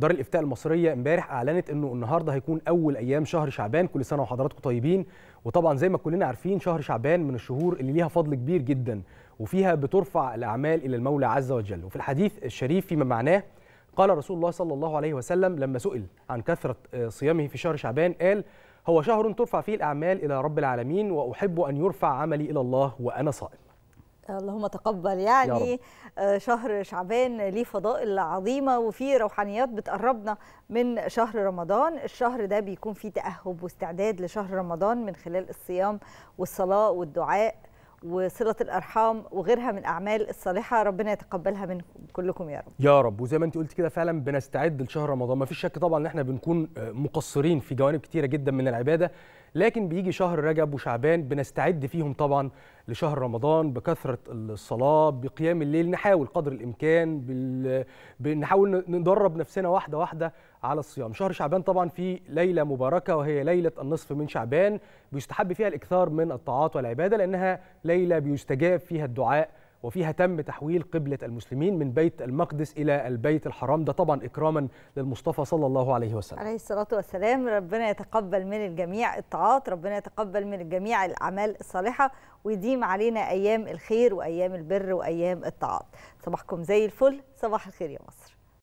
دار الافتاء المصريه امبارح اعلنت انه النهارده هيكون اول ايام شهر شعبان كل سنه وحضراتكم طيبين وطبعا زي ما كلنا عارفين شهر شعبان من الشهور اللي ليها فضل كبير جدا وفيها بترفع الاعمال الى المولى عز وجل وفي الحديث الشريف فيما معناه قال رسول الله صلى الله عليه وسلم لما سئل عن كثره آه، صيامه في شهر شعبان قال هو شهر ترفع فيه الاعمال الى رب العالمين واحب ان يرفع عملي الى الله وانا صائم اللهم تقبل يعني آه، شهر شعبان ليه فضائل عظيمه وفي روحانيات بتقربنا من شهر رمضان الشهر ده بيكون فيه تاهب واستعداد لشهر رمضان من خلال الصيام والصلاه والدعاء وصلة الأرحام وغيرها من الأعمال الصالحة ربنا يتقبلها من كلكم يا رب يا رب وزي ما أنت قلت كده فعلا بنستعد لشهر رمضان ما فيش شك طبعا إن إحنا بنكون آه، مقصرين في جوانب كتيرة جدا من العبادة لكن بيجي شهر رجب وشعبان بنستعد فيهم طبعا لشهر رمضان بكثرة الصلاة بقيام الليل نحاول قدر الإمكان بال... ندرب نفسنا واحدة واحدة على الصيام شهر شعبان طبعا في ليلة مباركة وهي ليلة النصف من شعبان بيستحب فيها الإكثار من الطاعات والعبادة لأنها ليلة بيستجاب فيها الدعاء وفيها تم تحويل قبلة المسلمين من بيت المقدس إلى البيت الحرام ده طبعا إكراما للمصطفى صلى الله عليه وسلم عليه الصلاة والسلام ربنا يتقبل من الجميع الطاعات ربنا يتقبل من الجميع الأعمال الصالحة ويديم علينا أيام الخير وأيام البر وأيام الطاعات صباحكم زي الفل صباح الخير يا مصر